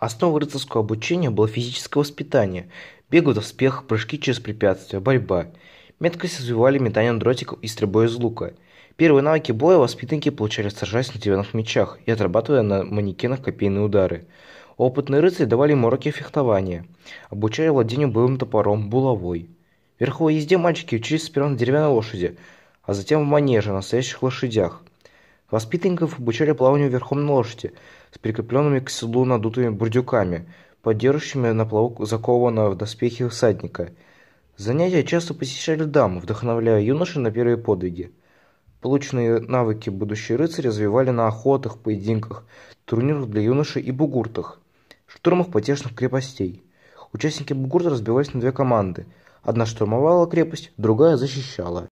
Основой рыцарского обучения было физическое воспитание, бег в доспехах, прыжки через препятствия, борьба. Меткость развивали метанием дротиков и стрельбой из лука. Первые навыки боя воспитанники получали, сражаясь на деревянных мечах и отрабатывая на манекенах копейные удары. Опытные рыцари давали им уроки фехтования, обучали владению боевым топором, булавой. В верховой езде мальчики учились сперва на деревянной лошади, а затем в манеже, на настоящих лошадях. Воспитанников обучали плаванию верхом на лошади, с прикрепленными к седлу надутыми бурдюками, поддерживающими на плаву закованного в доспехи всадника. Занятия часто посещали дамы, вдохновляя юноши на первые подвиги. Полученные навыки будущие рыцари развивали на охотах, поединках, турнирах для юношей и бугуртах, штурмах потешных крепостей. Участники бугурта разбивались на две команды. Одна штурмовала крепость, другая защищала.